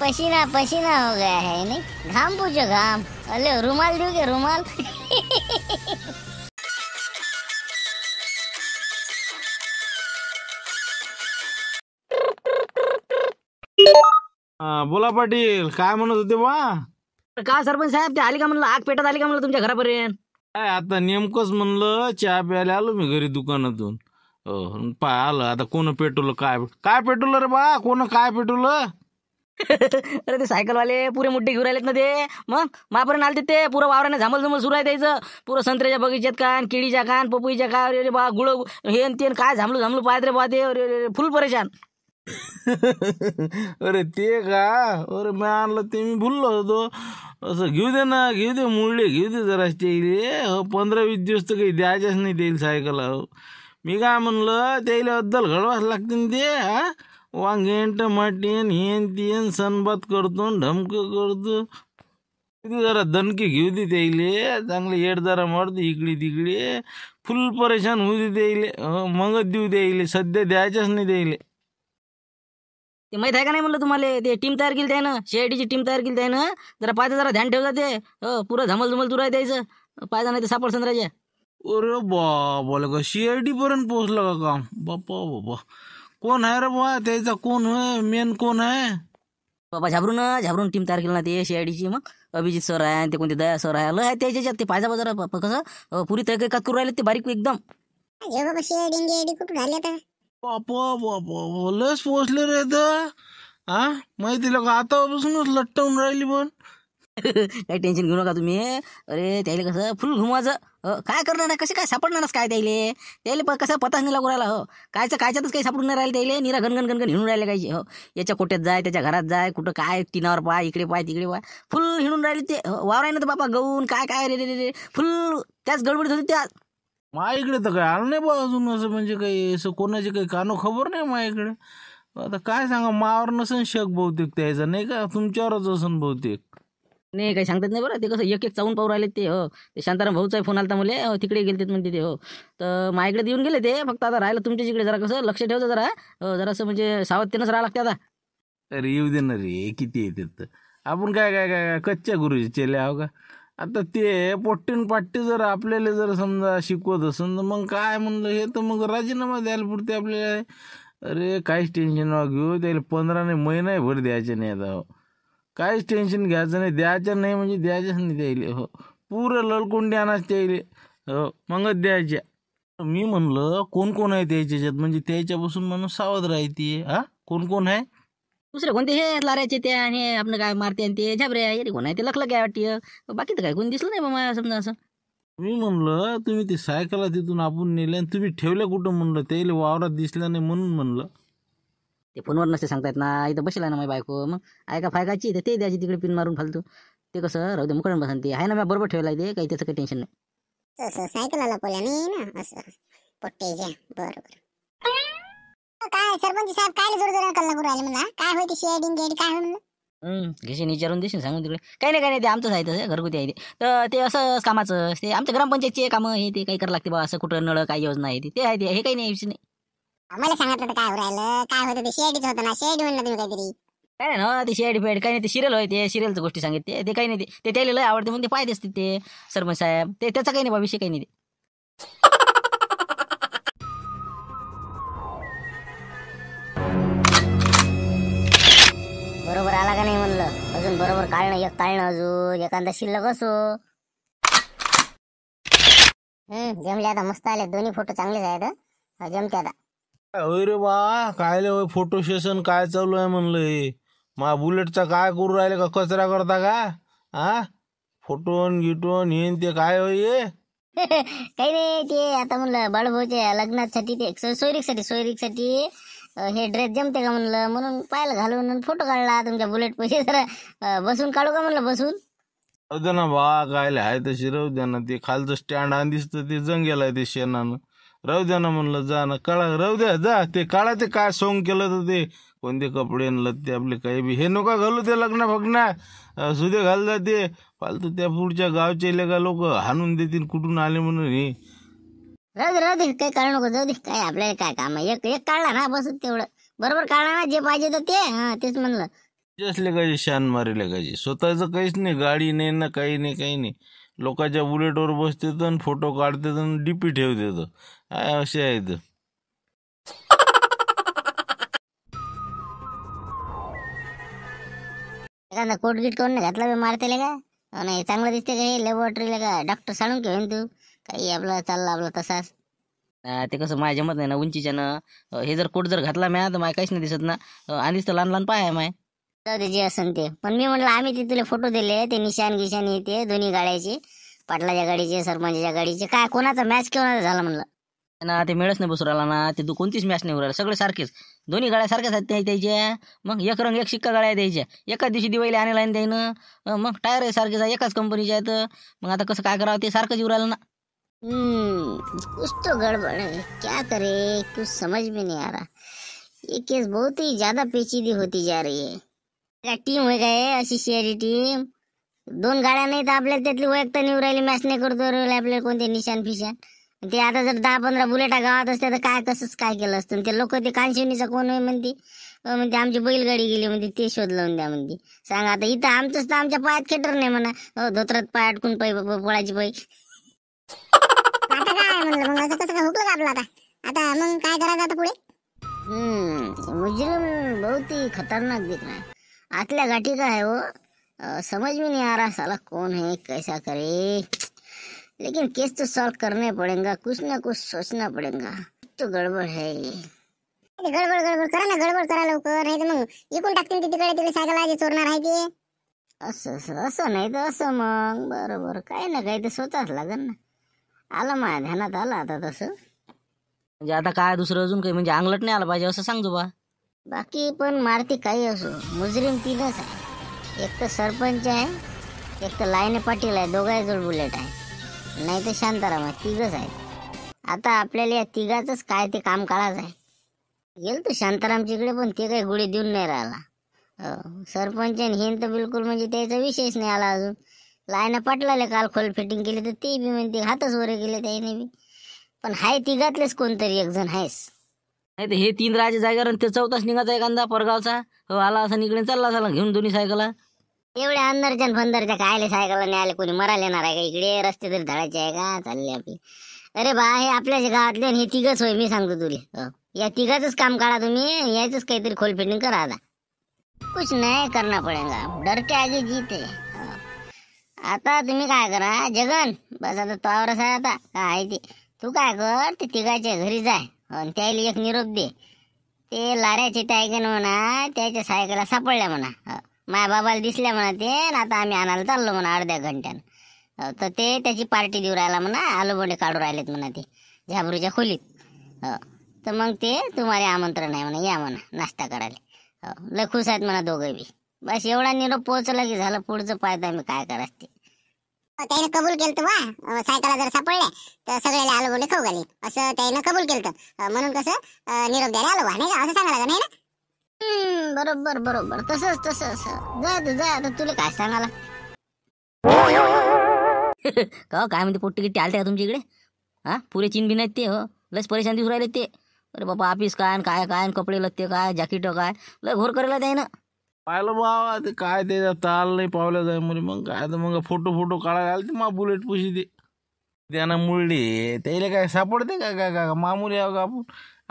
पसीना पसीना हो गया है नहीं घाम पूछो घाम अरे रुमाल देऊ रुमाल हा, बोला पाटील काय म्हणत होते बा का सरपंच साहेब ते आली का म्हणलं आग पेटत आली का म्हणलं तुमच्या घरापर्यंत काय आता नेमकंच म्हणलं चहा प्यायला आलो मी घरी दुकानातून अं, पाय आलं आता कोण पेटवलं काय काय पेटवलं रे बा कोण काय पेटवलं अरे ते सायकलवाले पुरे मुठ्ठे घेऊन राहिलेत ना ते मग मापर्यंत आले ते पुरं वावराने झांबल जमल सुरू आहे त्याचं पुरं संत्र्याच्या बगीच्यात कान केळीच्या कान पपईच्या का अरे बा गुळ हे ते काय झांबलं झांबलं पाहत रे बा ते अरे फुल परेशान अरे ते का अरे मी आणलं ते मी भुललो होतो असं घेऊ दे ना घेऊ दे मुळले घेऊ दे जरा त्याईले हो पंधरा वीस दिवस तर काही द्यायच्याच नाही देईल सायकल मी काय म्हणलं त्याला अद्दल घडवाच लागते ना ते हा वांगेन टमाटेन हेन तेन सनबात करतो धमक करतो किती जरा दणके घेऊ दे त्याईले चांगले हेड जरा मारतो इकडे तिकडे फुल परेशान होऊ दे त्याईले मग देऊ द्यायले सध्या द्यायच्याच नाही द्यायले ते माहित आहे का नाही म्हणलं तुम्हाला ते टीम तयार केली त्यानं शेआयटीची टीम तयार केली त्यानं जरा पाहिजे जरा ध्यान ठेवलं ते हो पुरं धमल धुमल तुरा द्यायचं पाहिजे नाही ते सापड संद्राच्या अरे बाबा का सी पर्यंत पोहोचला का काम बाप्पा बाबा कोण आहे रे बा त्याचा कोण मेन कोण आहे बाबा झाबरून झाबरून टीम तयार केली ना ते सीआयडीची मग अभिजित सर आहे ते कोणते दया सर आहे लय आहे त्याच्या ते पायजा बाजार कसं पुरी पुरी कात करू राहिले ते बारीक एकदम बाबा लस पोचले रे त हा माहिती का आतापासूनच लटवून राहिली पण काही टेन्शन घेऊ नका तुम्ही अरे त्याला कसं फुल घुमाचं हो, काय करणार नाही कसे काय सापडणारच काय त्याले प कसं पताच नाही लागू हो कायचं कायच्यातच काही सापडून नाही राहिले त्याला निरा घनघन घनघन हिणून राहिले काही हो याच्या कोट्यात जाय त्याच्या घरात जाय कुठं काय तिनावर पाय इकडे पाय तिकडे पाय फुल हिणून राहिले ते हो. वावर ना तर बापा गहून काय काय रे रे रे फुल त्याच गडबडीत होती त्या माझ्याकडे तर काय आलं नाही बा अजून असं म्हणजे काही असं कोणाची काही कानो खबर नाही माझ्याकडे आता काय सांगा मावर नसेल शक बहुतेक त्यायचा नाही का तुमच्यावरच असन बहुतेक नाही काही सांगतात नाही बरं ते कसं एक एक चावून पाहू राहिले ते हो ते शांताराम भाऊचा फोन आला मुले हो तिकडे गेलेत म्हणते ते हो तर माझ्याकडे देऊन गेले ते फक्त आता राहिलं तुमच्या इकडे जरा कसं लक्ष ठेवतं जरा हो असं म्हणजे सावधतेनंच राहा लागते आता अरे येऊ दे ना रे किती येते आपण काय काय काय कच्च्या गुरुजी चेले आहो का आता ते पोट्टीन पाट्टी जर आपल्याला जर समजा शिकवत असून तर मग काय म्हणलं हे तर मग राजीनामा द्यायला पुरते आपल्याला अरे काहीच टेन्शन घेऊ त्याला नाही महिनाही भर द्यायचे नाही आता काहीच टेन्शन घ्यायचं नाही द्यायचं नाही म्हणजे द्यायचंच नाही द्यायले हो पुरं ललकुंडी आणायच त्याले हो मगच द्यायच्या मी म्हणलं कोण कोण आहे त्याच्यात म्हणजे त्याच्यापासून म्हणून सावध राहते हा कोण कोण आहे दुसरे कोणते हे लारायचे ते आणि हे आपलं काय मारते आणि ते झाबरे आहे कोण आहे ते लखलं काय वाटते बाकी तर काय कोण दिसलं नाही बाबा समजा असं मी म्हणलं तुम्ही ते सायकला तिथून आपण नेले आणि तुम्ही ठेवले कुठं म्हणलं त्याला वावरात दिसलं नाही म्हणून म्हणलं ते फोनवर नसते सांगता येत ना इथं बसेल ना माझी बायको मग ऐका फायकाची तर ते द्यायची तिकडे पिन मारून फालतू ते कसं राहू दे मुकडून बसन ते आहे ना मी बरोबर ठेवला ते काही त्याचं काही टेन्शन नाही सायकल सायकलला पोल्या नाही ना असं पोट्टेच्या बरोबर काय सरपंच साहेब काय जोर जोर कल्ला करू राहिले म्हणा काय होती शेडिंग गेड काय म्हणलं घेशीन विचारून देशील सांगून तिकडे काही नाही काही नाही ते आमचंच आहे तसं घरगुती आहे ते ते असं कामाचं ते आमच्या ग्रामपंचायतचे कामं हे ते काही करावं लागते बा असं कुठं नळ काही योजना आहे ते आहे ते हे काही नाही विषय नाही मला सांगत होतं काय हो राहिलं काय होतं ते शेडीच होतं ना शेड म्हणलं तुम्ही काहीतरी काय ना ते शेड फेड काही नाही ते सिरियल होय ते सिरियलचं गोष्टी सांगितले ते काही नाही ते त्याले लय आवडते म्हणजे पाय दिसते ते सरपंच साहेब ते त्याचा काही नाही भविष्य काही नाही बरोबर आला का नाही म्हणलं अजून बरोबर काढणं एक काढणं अजून एखादा शिल्लक असो हम्म जमले आता मस्त आले दोन्ही फोटो चांगलेच आहेत जमते आता अरे बा काय फोटो सेशन काय चालू आहे म्हणलं मा बुलेटचा काय करू राहिले का कचरा करता का हा फोटोन गिटोन हेन ते काय होई काही नाही ते आता म्हणलं बाळभाऊच्या लग्नासाठी ते सोयरीकसाठी हे ड्रेस जमते का म्हणलं म्हणून पायला घालून फोटो काढला तुमच्या बुलेट पैसे जरा बसून काढू का म्हणलं बसून ना बा काय हाय तर शिरव द्या ना ते खालचं स्टँड आणि दिसतं ते जंगेल आहे ते शेणानं राहू द्या ना म्हणलं जा ना काळा राहू द्या जा ते काळा ते काय सोंग केलं तर ते कोणते कपडे आणलं ते आपले काही बी हे नका घालू ते लग्न फगना सुदे घाल जाते फालतू त्या पुढच्या गावचे लेका लोक हाणून देतील कुठून आले म्हणून हे राहू दे राहू दे काही काळ नको जाऊ दे काय आपल्याला काय काम आहे एक एक काढला ना बसत तेवढं बरोबर काढला ना जे पाहिजे तर ते हा तेच म्हणलं जसले काही शान मारले काय स्वतःचं काहीच नाही गाडी नाही ना काही नाही काही नाही लोकांच्या बुलेटवर बसते फोटो काढते डीपी ठेवते औषध कोट गिट करून घातला मार मारते का नाही चांगलं दिसते का हे लॅबोरेटरीला का डॉक्टर सांगून घेऊन तू काही आपला चालला आपला तसाच ते कसं माझ्या जमत नाही ना उंचीच्या ना हे जर कोट जर घातला म्या तर माझ्या काहीच नाही दिसत ना आणि तर लहान लहान पाय माय जे असन ते पण मी म्हटलं आम्ही ते तुला फोटो दिले ते निशान गिशान येते दोन्ही गाड्याचे पाटलाच्या गाडीचे सरपंचच्या गाडीचे काय कोणाचा मॅच केव्हा झाला म्हणलं ना ते मेळच नाही बसू ना ते तू कोणतीच मॅच नाही उरायला सगळे सारखेच दोन्ही गाड्या सारख्याच आहेत त्या त्याच्या मग एक रंग एक शिक्का गाड्या द्यायच्या एकाच दिवशी दिवाळीला आणायला आणि द्यायनं मग टायर सारखेच आहे एकाच कंपनीच्या आहेत मग आता कसं काय करावं ते सारखंच उरायला ना गड़बड़ आहे क्या करे तू समझ में नाही आ रहा ये केस बहुत ही ज़्यादा पेचीदी होती जा रही है टीम होय काय अशी शेअरी टीम दोन गाड्या नाही तर आपल्याला त्यातली वैयक्त निवरायली मॅच नाही करतो आपल्याला कोणते निशान फिशान ते आता जर दहा पंधरा बुलेटा गावात असते तर काय कसंच काय केलं असतं ते लोक ते कांशिवणीचा कोण आहे म्हणते म्हणते आमची बैलगाडी गेली म्हणते ते शोध लावून द्या म्हणते सांगा आता इथं आमचंच तर आमच्या पायात खेटर नाही म्हणा धोत्रात पाय अटकून पै पोळाची पै आता काय म्हणलं मग असं कसं हुकलं आता आता मग काय करायचं आता पुढे हम्म मुजरिम बहुती खतरनाक दिख रहा आतल्या गाठी का है वो समझ में नहीं आ रहा साला कौन है कैसा करे लेकिन केस तो सॉल्व करने पड़ेगा कुछ ना कुछ सोचना पड़ेगा तो गड़बड है ये गडबड गडबड करा ना गडबड करा लवकर नाही तर मग इकून टाकतील तिकडे तिकडे सायकल आजी चोरणार आहे की असं असं असं नाही तर असं मग बरोबर काय ना काही ते स्वतःच लागन ना आलं माझ्या ध्यानात आलं आता तसं म्हणजे आता काय दुसरं अजून काही म्हणजे अंगलट नाही आलं पाहिजे असं सांगतो बा बाकी पण मारती काही असो मुजरीम तीनच आहे एक तर सरपंच आहे एक तर लायने पाटील आहे दोघाही बुलेट आहे नाही तर शांताराम तिघच आहेत आता आपल्याला या तिघाच काय ते काम काळाच आहे गेल तो शांतारामच्या इकडे पण ते काही गोळी देऊन नाही राहिला हो, सरपंच हेन तर बिलकुल म्हणजे त्याचा विषयच नाही आला अजून लायना पटलाले काल खोल फिटिंग केली तर ते बी म्हणते हातच वर गेले त्याने बी पण हाय तिघातलेच कोणतरी एक जण आहेस नाही तर हे तीन राहायच्या जागेवर ते चौथाच निघायचा एखादा परगावचा हो, आला असा निकडे चालला झाला घेऊन दोन्ही सायकला एवढ्या अंदरच्या फंदरच्या कायले सायकल आले कोणी मरा येणार आहे का इकडे रस्ते तरी धडायचे आहे का चालले आपली अरे बा हे आपल्याच गावातले हे तिघच होय मी सांगतो तुला हो. या तिघाच काम काढा तुम्ही यायचंच काहीतरी खोल फिटिंग करा आता कुछ नाही करना पडेगा डर के आगे जीते हो. आता तुम्ही काय करा जगन बस आता तावर आहे आता काय ते तू काय कर ते तिघाच्या घरी जाय हो, त्याला एक निरोप दे ते लाऱ्याचे टायगन म्हणा त्याच्या सायकला सापडल्या म्हणा माय बाबाला दिसल्या म्हणा ते ना आता आम्ही आणायला चाललो म्हणा अर्ध्या घंट्यानं तर ते त्याची पार्टी देऊ राहिला म्हणा आलूबोडे काढू राहिलेत म्हणा ते झाबरूच्या खोलीत तर मग ते तुम्हाला आमंत्रण आहे म्हणा या म्हणा नाश्ता करायला लय खुश आहेत म्हणा दोघं बी बस एवढा निरोप पोहोचला की झालं पुढचं पाहता मी काय करायचं ते त्याने कबूल केलं वा सायकला जर सापडल्या तर सगळ्याला आलो बोले खाऊ घाली असं त्याने कबूल केलं म्हणून कसं निरोप द्यायला आलो वा असं सांगायला नाही ना बरोबर बरोबर तसच तसच जा जा आता तुला काय सांगाला का हो, काय म्हणते पोट्टी किती आलते का तुमच्या इकडे हा पुरे चीन बी नाही ते हो लस परेशान दिसून राहिले ते अरे बाबा ऑफिस काय काय काय कपडे लगते काय जॅकेट काय लय घोर करायला जाय ना पाहिलं बाबा ते काय ते ताल नाही पावलं जाय मुली मग काय तर मग फोटो फोटो काढायला आले ते मा बुलेट पुशी ते त्यानं मुळली त्याला काय सापडते का काय का मामुली आपण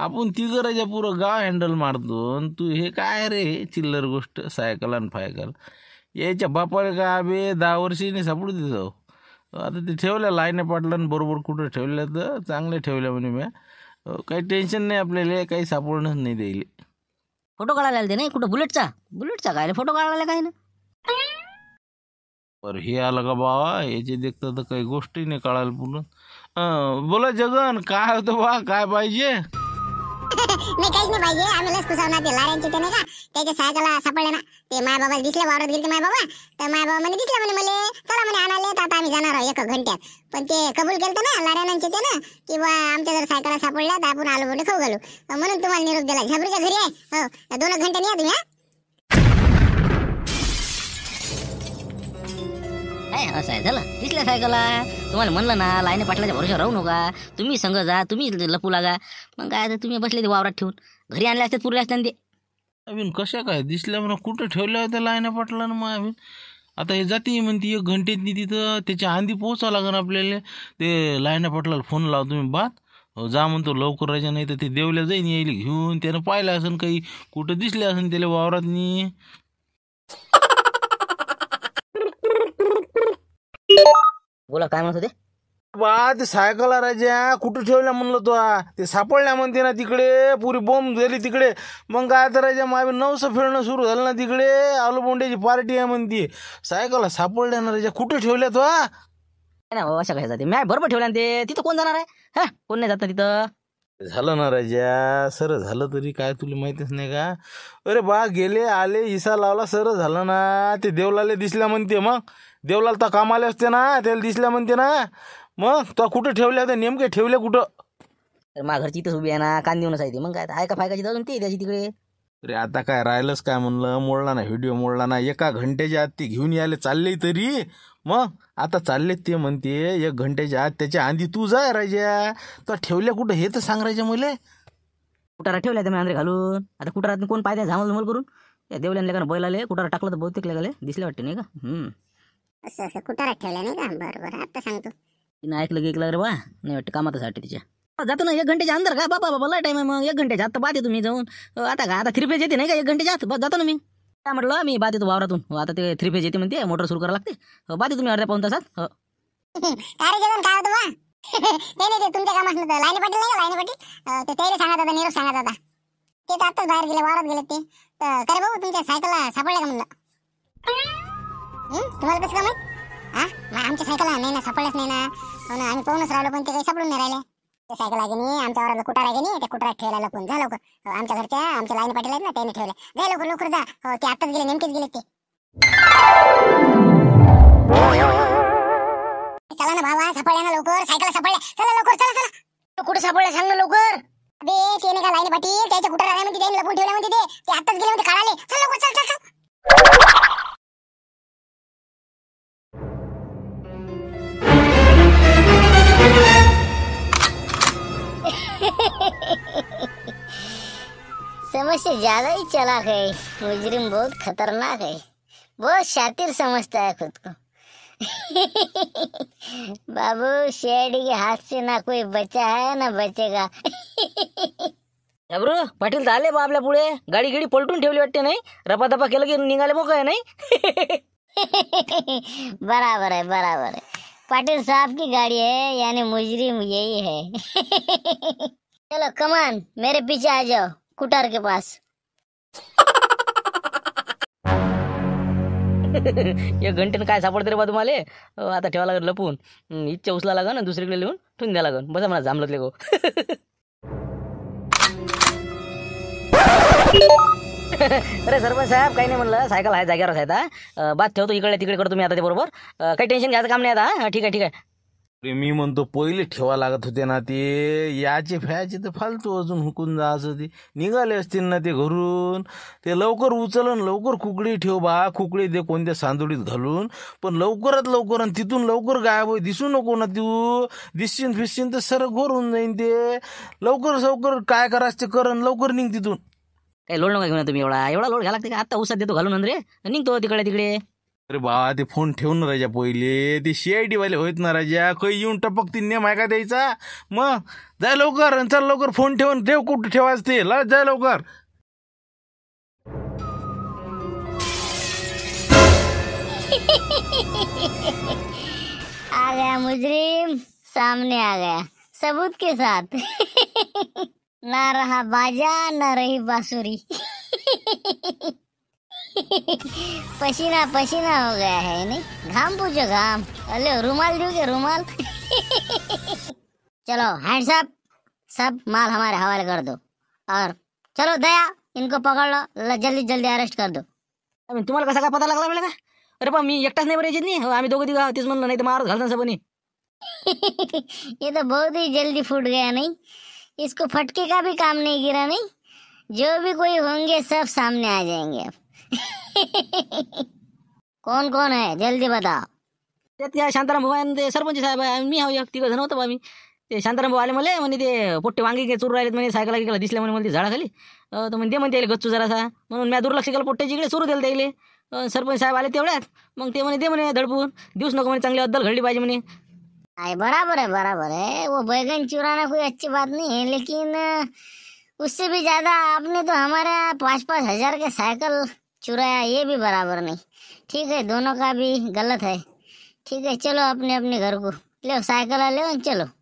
आपण तिघराच्या पुरं गाव हँडल मारतो तू हे काय रे चिल्लर गोष्ट सायकल आणि फायकल याच्या बापाला का बे दहा वर्षीने सापडू देतो जाऊ आता ते ठेवल्या लाईने आणि बरोबर कुठं ठेवल्या तर चांगले ठेवल्या म्हणे मी काही टेन्शन नाही आपल्याला काही सापडणं नाही देईल फोटो काढायला ते नाही कुठं बुलेटचा बुलेटचा काय फोटो काढायला काय ना पर हे आलं का बाबा याचे देखता तर काही गोष्टी नाही कळायला पूर्ण बोला जगन काय होतं बा काय पाहिजे नाही काहीच नाही पाहिजे आम्ही लस कुसावणार ते लाऱ्यांचे ते नाही का त्याच्या सायकला सापडले ना ते माय बाबा दिसले वावरत गेले माय बाबा तर माय बाबा म्हणे दिसलं म्हणे मला चला म्हणे आणले तर आता आम्ही जाणार आहोत एका घंट्यात पण ते कबूल केलं ना लाऱ्यांचे ते ना किंवा आमच्या जर सायकला सापडल्या तर आपण आलो बोटे खाऊ घालू म्हणून तुम्हाला निरोप दिला झाबरूच्या घरी आहे हो दोन घंट्याने या तुम्ही काय असं आहे दिसल्या सायकला तुम्हाला म्हणलं ना लाईने पाटलाच्या भरोशा राहू नका तुम्ही संघ जा तुम्ही लपू लागा मग काय तर तुम्ही बसले ते वावरात ठेवून घरी आणले असते पुरले असतात ते अभिन कशा काय दिसल्या म्हणून कुठं ठेवल्या होत्या लाईने पाटला ना मग अभिन आता हे जाते म्हणते एक घंटेत नि तिथं त्याच्या आंधी पोहोचावं लागेल आपल्याला ते लाईने पाटलाला फोन लावा तुम्ही बात जा म्हणतो लवकर राहायच्या नाही तर ते देवल्या जाईन येईल घेऊन त्यानं पाहिलं असेल काही कुठं दिसले असेल त्याला नाही बोला काय म्हणत होते बा ते सायकल राजा कुठं ठेवल्या म्हणलं तो ते सापडल्या म्हणते ना तिकडे पुरी बोंब झाली तिकडे मग काय तर राजा मावी नवसं फिरणं सुरू झालं ना तिकडे आलू बोंड्याची पार्टी आहे म्हणते सायकल सापडल्या ना राजा कुठं ठेवल्या तो ना हो, अशा काय जाते मॅ बरोबर ठेवल्या ते तिथं कोण जाणार आहे हा कोण नाही जात तिथं झालं ना राजा सर झालं तरी काय तुला माहितीच नाही का अरे बा गेले आले इसा लावला सर झालं ना ते देवलाले दिसल्या म्हणते मग देवलाला तर काम आले असते ना त्याला दिसल्या म्हणते ना मग तो कुठं ठेवल्या होत्या नेमके ठेवले कुठं माघरची मा घरची उभी आहे ना कान देऊनच आहे मग काय आहे का फायकाची जाऊन ती त्याची तिकडे अरे आता काय राहिलंच काय म्हणलं मोडला ना व्हिडिओ मोडला ना एका घंट्याच्या आत ती घेऊन यायला चालले तरी मग आता चालले ते म्हणते एक घंट्याच्या आत त्याच्या आंधी तू जाय राजा तर ठेवल्या कुठं हे तर सांग राजा मले कुटारा ठेवल्या त्या आंध्रे घालून आता कुटारात कोण पाहिजे झामल झमल करून या देवल्यान बैल बैलाले कुटारा टाकलं तर बहुतेक लागले दिसले वाटते नाही का हम्म असं असं कुठारात ठेवल्या नाही का बरं आता सांगतो तिने ऐकलं की ऐकलं रे बा नाही वाटतं साठी तिच्या जातो ना एक घंटेच्या अंदर का बाबा बाबा टाइम आहे मग एक घंट्याच्या आत पाहते तुम्ही जाऊन आता का आता थ्री पेज येते नाही का एक घंटेच्या आत जातो ना मी काय म्हटलं मी बात येतो वावरातून हो, आता ते थ्री फेज येते म्हणते मोटर सुरू करावं लागते हो बात तुम्ही अर्ध्या पाऊन तासात हो अरे जेवण काय होतं बा नाही ते तुमच्या कामात नव्हतं लाईने पाटील नाही लाईने पाटील ते त्याला सांगत होता निरोप सांगत होता ते तर आत्ताच बाहेर गेले वावरात गेले ते काय भाऊ तुमच्या सायकलला सापडल्या का म्हणलं तुम्हाला कसं का माहित हा आमच्या सायकल नाही ना सापडल्याच नाही हो ना आम्ही पाहूनच राहिलो पण ते काही सापडून नाही राहिले ते सायकल आहे की नाही आमच्या वराला कुठार आहे की नाही ते कुठार ठेवायला लपून जा लवकर हो, आमच्या घरच्या आमच्या लाईन पाटील आहेत ना त्यांनी ठेवले जाय लवकर लवकर जा हो, ते आताच गेले नेमकेच गेले ते चला ना भावा सापडल्या ना लवकर सायकल सापडल्या चला लवकर चला चला कुठे सापडला सांग ना लवकर बे ते नाही का लाईन पाटील त्याच्या कुठार आहे म्हणजे त्यांनी लपून ठेवल्या म्हणजे से ज्यादा ही चला गए मुजरिम बहुत खतरनाक है बहुत शातिर समझता है खुद को बाबू शेडी के हाथ से ना कोई बचा है ना बचेगा अब्रो पाटील आले बाबले आपल्या पुढे गाडी गिडी पलटून ठेवली वाटते नाही दपा केलं की निघाले मोकं आहे नाही बराबर है बराबर है पाटिल साहब की गाड़ी है यानी मुजरिम यही है चलो कमान मेरे पीछे आ जाओ कुटार के पास ये काय सापडते रे बा तुम्हाला आता ठेवा लागेल लपून इच्छा उचला लागन दुसरीकडे लिहून ठेवून द्या लागेल बसा मला जांभलं गो अरे सरपंच साहेब काही नाही म्हणलं सायकल आहे जागेवर साहेब बात ठेवतो इकडे तिकडे करतो मी आता ते बरोबर काही टेन्शन घ्यायचं काम नाही आता ठीक आहे ठीक आहे मी म्हणतो पहिले ठेवा लागत होते ना ते याचे फ्याचे तर फालतू अजून हुकून जायचं ते निघाले असतील ना ते घरून ते लवकर उचलन लवकर कुकडी ठेव बा कुकडी दे कोणत्या सांदोडीत घालून पण लवकरात लवकर आणि तिथून लवकर गायब होई दिसू नको ना तू दिसशीन फिसशीन तर सर घोरून जाईन ते लवकर लवकर काय करायचं ते करन लवकर निघ तिथून काय लोड नका घेऊन तुम्ही एवढा एवढा लोड घ्या लागते का आता उसात देतो घालून रे निघतो तिकडे तिकडे अरे बाबा ते फोन ठेवून राजा पहिले ते सी आय वाले होत ना राजा काही येऊन टपक तीन नेम आहे का द्यायचा मग जा लवकर चल लवकर फोन ठेवून ठेव कुठं ठेवायचं ते ल जा लवकर आ गया मुजरिम सामने आ गया सबूत के साथ ना रहा बाजा ना रही बासुरी पसीना पसीना हो गया है नहीं घाम पूछो घाम अरे रुमाल के रुमाल चलो हैंड साहब सब माल हमारे हवाले कर दो और चलो दया इनको पकड़ लो जल्दी जल्दी अरेस्ट कर दो तुम्हारा कसा का पता लगला मला का अरे पा मी एकटाच नाही बरं नाही आम्ही दोघं तिघं आहोत, म्हणलं नाही तर मारत घालता ये तो बहुत ही जल्दी फूट गया नहीं इसको फटके का भी काम नहीं गिरा नहीं जो भी कोई होंगे सब सामने आ जाएंगे अब कोण कोण आहे जल्दी बता त्यात शांताराम भाऊ आणि ते सरपंच साहेब मी हा एक तिघ जण होतो बा ते शांताराम भाऊ आले मला म्हणे ते पोट्टे वांगे घे चोरू राहिलेत म्हणे सायकल गेला दिसले म्हणे मला झाडाखाली तर म्हणते म्हणते गच्चू जरासा म्हणून मी दुर्लक्ष केलं पोट्ट्याची इकडे चोरू दिलं त्याले सरपंच साहेब आले तेवढ्यात मग ते म्हणे दे म्हणे धडपून दिवस नको म्हणे चांगली अद्दल घडली पाहिजे म्हणे अरे बराबर है बराबर है वो बैगन चुराना कोई अच्छी बात नहीं है लेकिन उससे भी ज्यादा आपने तो हमारे पाँच पाँच हजार के साइकिल चुराया ये भी बराबर नहीं ठीक है दोनों का भी गलत है ठीक है चलो अपने अपने घर को ले साइकिल ले चलो